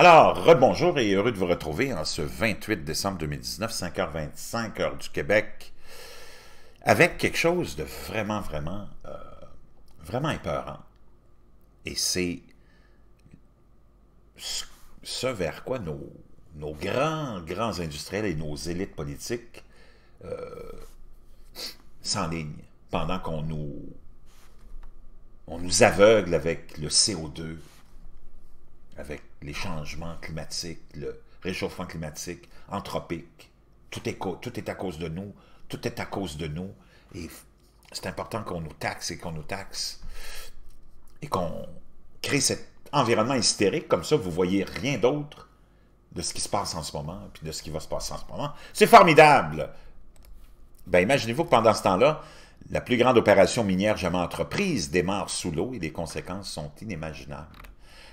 Alors, rebonjour et heureux de vous retrouver en ce 28 décembre 2019, 5h25, heure du Québec, avec quelque chose de vraiment, vraiment, euh, vraiment épeurant. Et c'est ce vers quoi nos, nos, grands, grands industriels et nos élites politiques euh, s'enlignent pendant qu'on nous, on nous aveugle avec le CO2, avec les changements climatiques, le réchauffement climatique, anthropique. Tout est, à cause de nous. Tout est à cause de nous. Et c'est important qu'on nous taxe et qu'on nous taxe et qu'on crée cet environnement hystérique. Comme ça, vous voyez rien d'autre de ce qui se passe en ce moment puis de ce qui va se passer en ce moment. C'est formidable! Ben, imaginez-vous que pendant ce temps-là, la plus grande opération minière jamais entreprise démarre sous l'eau et les conséquences sont inimaginables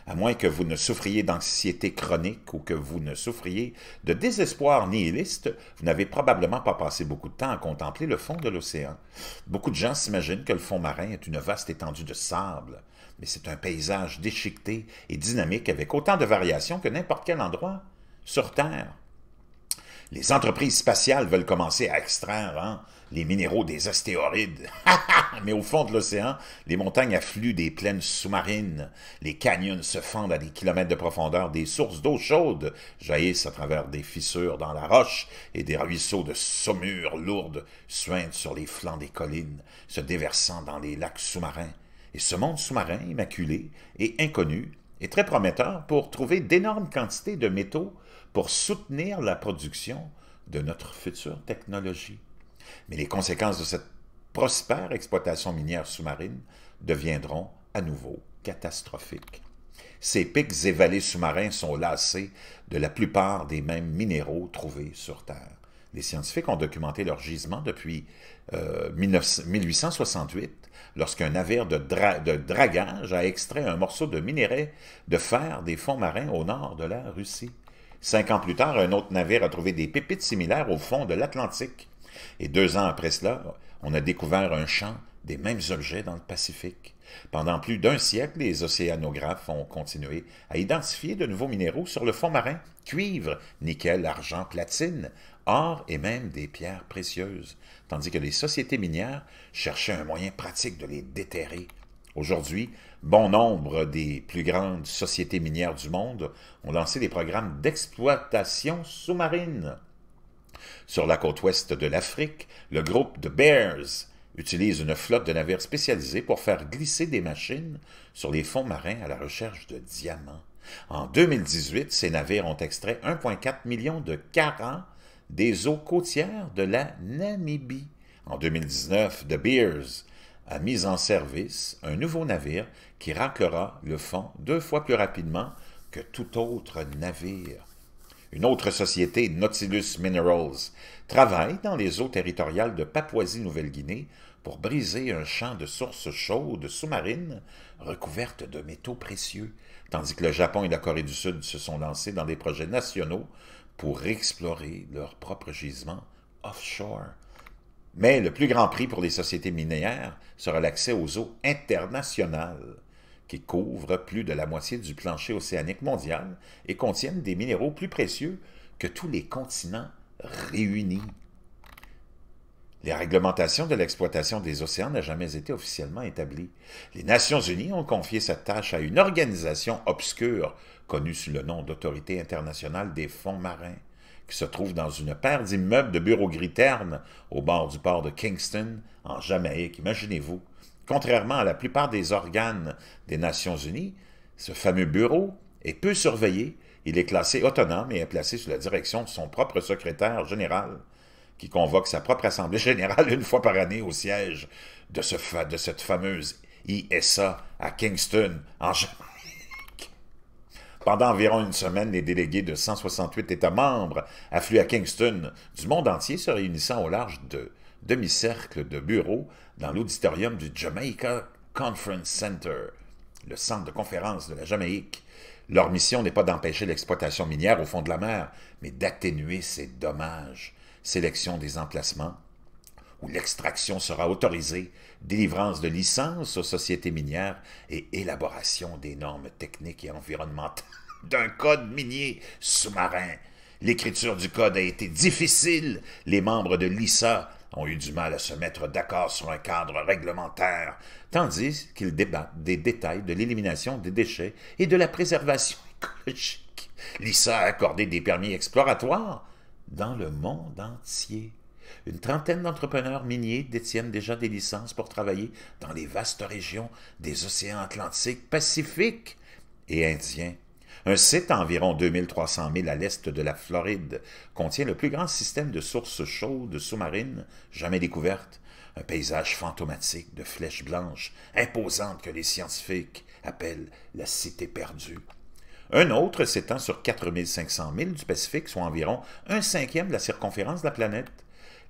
à moins que vous ne souffriez d'anxiété chronique ou que vous ne souffriez de désespoir nihiliste, vous n'avez probablement pas passé beaucoup de temps à contempler le fond de l'océan. Beaucoup de gens s'imaginent que le fond marin est une vaste étendue de sable, mais c'est un paysage déchiqueté et dynamique avec autant de variations que n'importe quel endroit sur Terre. Les entreprises spatiales veulent commencer à extraire hein, les minéraux des astéroïdes. Mais au fond de l'océan, les montagnes affluent des plaines sous-marines, les canyons se fendent à des kilomètres de profondeur, des sources d'eau chaude jaillissent à travers des fissures dans la roche et des ruisseaux de saumures lourdes suintent sur les flancs des collines, se déversant dans les lacs sous-marins. Et ce monde sous-marin immaculé et inconnu est très prometteur pour trouver d'énormes quantités de métaux pour soutenir la production de notre future technologie. Mais les conséquences de cette prospère exploitation minière sous-marine deviendront à nouveau catastrophiques. Ces pics et vallées sous-marins sont lassés de la plupart des mêmes minéraux trouvés sur Terre. Les scientifiques ont documenté leur gisement depuis 1868, euh, lorsqu'un navire de, dragage a extrait un morceau de minerai de fer des fonds marins au nord de la Russie. Cinq ans plus tard, un autre navire a trouvé des pépites similaires au fond de l'Atlantique. Et deux ans après cela, on a découvert un champ des mêmes objets dans le Pacifique. Pendant plus d'un siècle, les océanographes ont continué à identifier de nouveaux minéraux sur le fond marin, cuivre, nickel, argent, platine, or et même des pierres précieuses, tandis que les sociétés minières cherchaient un moyen pratique de les déterrer. Aujourd'hui, bon nombre des plus grandes sociétés minières du monde ont lancé des programmes d'exploitation sous-marine. Sur la côte ouest de l'Afrique, le groupe de Bears utilise une flotte de navires spécialisés pour faire glisser des machines sur les fonds marins à la recherche de diamants. En 2018, ces navires ont extrait 1,4 million de carats des eaux côtières de la Namibie. En 2019, De Beers a mis en service un nouveau navire qui raclera le fond deux fois plus rapidement que tout autre navire. Une autre société, Nautilus Minerals, travaille dans les eaux territoriales de Papouasie-Nouvelle-Guinée pour briser un champ de sources chaudes sous-marines recouvertes de métaux précieux, tandis que le Japon et la Corée du Sud se sont lancés dans des projets nationaux pour explorer leurs propres gisements offshore. Mais le plus grand prix pour les sociétés minières sera l'accès aux eaux internationales qui couvrent plus de la moitié du plancher océanique mondial et contiennent des minéraux plus précieux que tous les continents réunis. Les réglementations de l'exploitation des océans n'ont jamais été officiellement établies. Les Nations unies ont confié cette tâche à une organisation obscure, connue sous le nom d'Autorité internationale des fonds marins, qui se trouve dans une paire d'immeubles de bureaux gris ternes au bord du port de Kingston, en Jamaïque, imaginez-vous, Contrairement à la plupart des organes des Nations Unies, ce fameux bureau est peu surveillé, il est classé autonome et est placé sous la direction de son propre secrétaire général, qui convoque sa propre assemblée générale une fois par année au siège de, ce de cette fameuse ISA à Kingston, en Jamaïque. Pendant environ une semaine, les délégués de 168 États membres affluent à Kingston du monde entier se réunissant au large de demi-cercle de bureaux dans l'auditorium du Jamaica Conference Center, le centre de conférence de la Jamaïque. Leur mission n'est pas d'empêcher l'exploitation minière au fond de la mer, mais d'atténuer ses dommages. Sélection des emplacements où l'extraction sera autorisée, délivrance de licences aux sociétés minières et élaboration des normes techniques et environnementales d'un code minier sous-marin. L'écriture du code a été difficile. Les membres de l'ISA ont eu du mal à se mettre d'accord sur un cadre réglementaire, tandis qu'ils débattent des détails de l'élimination des déchets et de la préservation écologique. L'ISA a accordé des permis exploratoires dans le monde entier. Une trentaine d'entrepreneurs miniers détiennent déjà des licences pour travailler dans les vastes régions des océans Atlantique, Pacifique et Indien. Un site à environ 2300 000 à l'est de la Floride contient le plus grand système de sources chaudes sous-marines jamais découvertes. Un paysage fantomatique de flèches blanches imposantes que les scientifiques appellent la cité perdue. Un autre s'étend sur 4500 milles du Pacifique, soit environ un cinquième de la circonférence de la planète.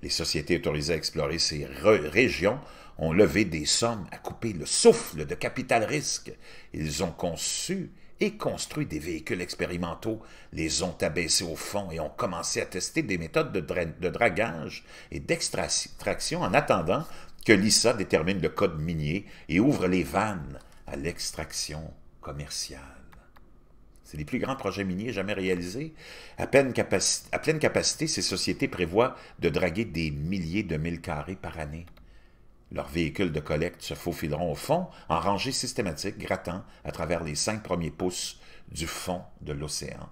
Les sociétés autorisées à explorer ces régions ont levé des sommes à couper le souffle de capital risque. Ils ont conçu et construit des véhicules expérimentaux, les ont abaissés au fond et ont commencé à tester des méthodes de, dragage et d'extraction en attendant que l'ISA détermine le code minier et ouvre les vannes à l'extraction commerciale. C'est les plus grands projets miniers jamais réalisés. À, à pleine capacité, ces sociétés prévoient de draguer des milliers de milles carrés par année. Leurs véhicules de collecte se faufileront au fond en rangée systématique, grattant à travers les cinq premiers pouces du fond de l'océan.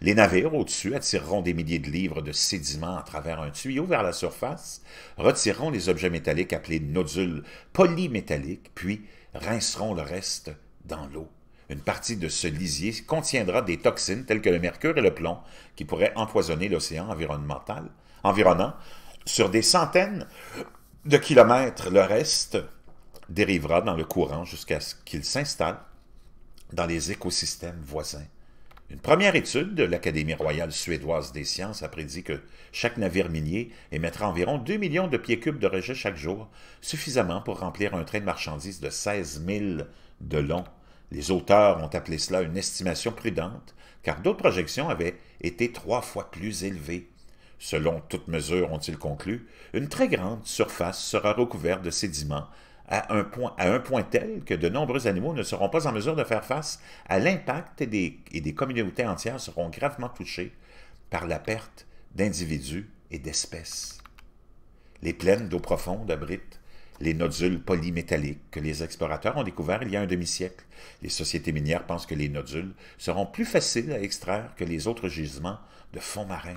Les navires au-dessus attireront des milliers de livres de sédiments à travers un tuyau vers la surface, retireront les objets métalliques appelés nodules polymétalliques, puis rinceront le reste dans l'eau. Une partie de ce lisier contiendra des toxines telles que le mercure et le plomb qui pourraient empoisonner l'océan environnemental, environnant sur des centaines de kilomètres. Le reste dérivera dans le courant jusqu'à ce qu'il s'installe dans les écosystèmes voisins. Une première étude de l'Académie royale suédoise des sciences a prédit que chaque navire minier émettra environ 2 millions de pieds cubes de rejet chaque jour, suffisamment pour remplir un train de marchandises de 16 000 de long. Les auteurs ont appelé cela une estimation prudente, car d'autres projections avaient été trois fois plus élevées selon toute mesure ont-ils conclu, une très grande surface sera recouverte de sédiments à un, point, à un point tel que de nombreux animaux ne seront pas en mesure de faire face à l'impact et des, des communautés entières seront gravement touchées par la perte d'individus et d'espèces. Les plaines d'eau profonde abritent les nodules polymétalliques que les explorateurs ont découverts il y a un demi-siècle. Les sociétés minières pensent que les nodules seront plus faciles à extraire que les autres gisements de fonds marins.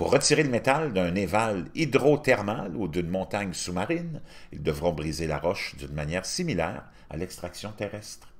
Pour retirer le métal d'un éval hydrothermal ou d'une montagne sous-marine, ils devront briser la roche d'une manière similaire à l'extraction terrestre.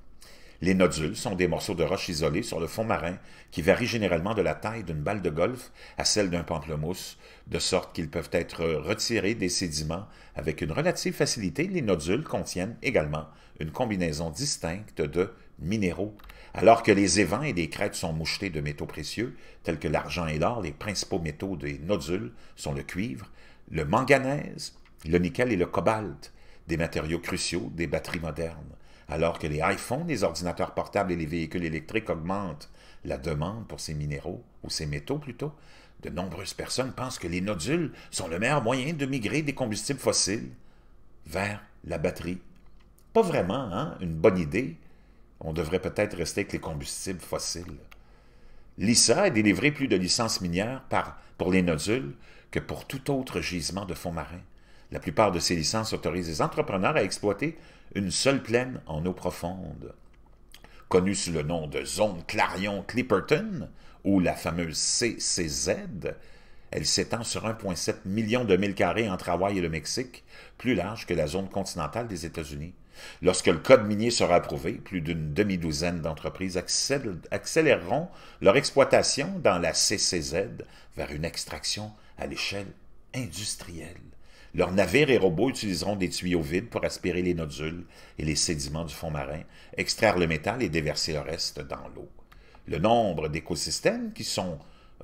Les nodules sont des morceaux de roche isolés sur le fond marin qui varient généralement de la taille d'une balle de golf à celle d'un pamplemousse, de sorte qu'ils peuvent être retirés des sédiments avec une relative facilité. Les nodules contiennent également une combinaison distincte de minéraux, alors que les évents et les crêtes sont mouchetés de métaux précieux, tels que l'argent et l'or, les principaux métaux des nodules sont le cuivre, le manganèse, le nickel et le cobalt, des matériaux cruciaux des batteries modernes, alors que les iPhones, les ordinateurs portables et les véhicules électriques augmentent la demande pour ces minéraux, ou ces métaux plutôt, de nombreuses personnes pensent que les nodules sont le meilleur moyen de migrer des combustibles fossiles vers la batterie. Pas vraiment hein, une bonne idée, on devrait peut-être rester avec les combustibles fossiles. L'ISA a délivré plus de licences minières pour les nodules que pour tout autre gisement de fonds marins. La plupart de ces licences autorisent les entrepreneurs à exploiter une seule plaine en eau profonde. Connue sous le nom de zone Clarion-Clipperton, ou la fameuse CCZ, elle s'étend sur 1,7 million de milles carrés entre Hawaï et le Mexique, plus large que la zone continentale des États-Unis. Lorsque le code minier sera approuvé, plus d'une demi-douzaine d'entreprises accéléreront leur exploitation dans la CCZ vers une extraction à l'échelle industrielle. Leurs navires et robots utiliseront des tuyaux vides pour aspirer les nodules et les sédiments du fond marin, extraire le métal et déverser le reste dans l'eau. Le nombre d'écosystèmes qui sont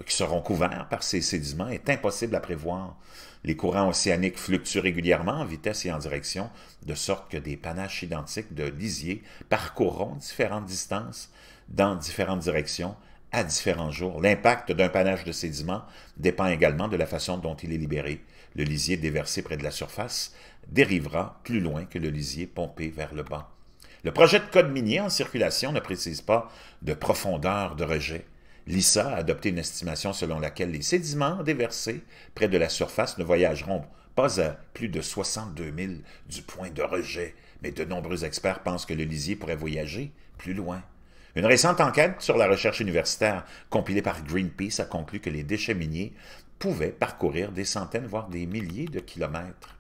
qui seront couverts par ces sédiments est impossible à prévoir. Les courants océaniques fluctuent régulièrement en vitesse et en direction, de sorte que des panaches identiques de lisiers parcourront différentes distances dans différentes directions à différents jours. L'impact d'un panache de sédiments dépend également de la façon dont il est libéré. Le lisier déversé près de la surface dérivera plus loin que le lisier pompé vers le bas. Le projet de code minier en circulation ne précise pas de profondeur de rejet. L'ISA a adopté une estimation selon laquelle les sédiments déversés près de la surface ne voyageront pas à plus de 62 000 du point de rejet, mais de nombreux experts pensent que le lisier pourrait voyager plus loin. Une récente enquête sur la recherche universitaire compilée par Greenpeace a conclu que les déchets miniers pouvaient parcourir des centaines, voire des milliers de kilomètres.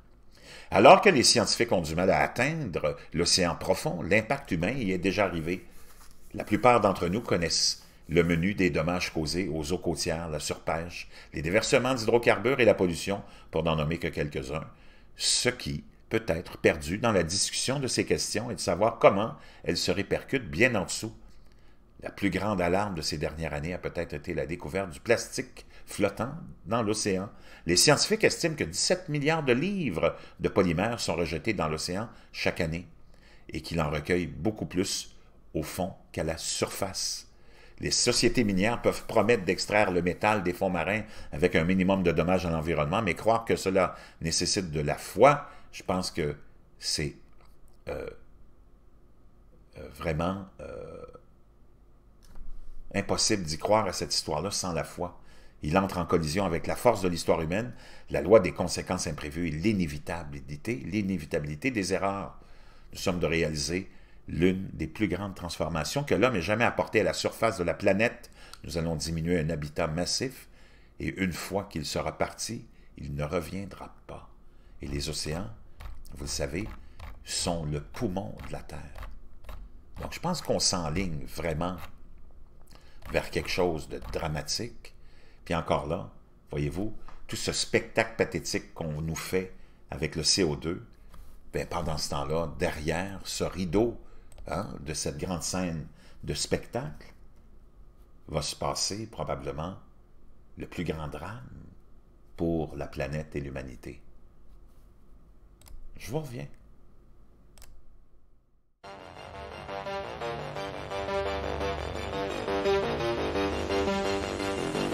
Alors que les scientifiques ont du mal à atteindre l'océan profond, l'impact humain y est déjà arrivé. La plupart d'entre nous connaissent le menu des dommages causés aux eaux côtières, la surpêche, les déversements d'hydrocarbures et la pollution, pour n'en nommer que quelques-uns, ce qui peut être perdu dans la discussion de ces questions et de savoir comment elles se répercutent bien en dessous. La plus grande alarme de ces dernières années a peut-être été la découverte du plastique flottant dans l'océan. Les scientifiques estiment que 17 milliards de livres de polymères sont rejetés dans l'océan chaque année et qu'il en recueille beaucoup plus au fond qu'à la surface. Les sociétés minières peuvent promettre d'extraire le métal des fonds marins avec un minimum de dommages à l'environnement, mais croire que cela nécessite de la foi, je pense que c'est euh, euh, vraiment euh, impossible d'y croire à cette histoire-là sans la foi. Il entre en collision avec la force de l'histoire humaine, la loi des conséquences imprévues et l'inévitabilité des erreurs. Nous sommes de réaliser l'une des plus grandes transformations que l'homme ait jamais apportée à la surface de la planète. Nous allons diminuer un habitat massif, et une fois qu'il sera parti, il ne reviendra pas. Et les océans, vous le savez, sont le poumon de la Terre. Donc je pense qu'on s'enligne vraiment vers quelque chose de dramatique. Puis encore là, voyez-vous, tout ce spectacle pathétique qu'on nous fait avec le CO2, bien, pendant ce temps-là, derrière ce rideau Hein, de cette grande scène de spectacle, va se passer probablement le plus grand drame pour la planète et l'humanité. Je vous reviens.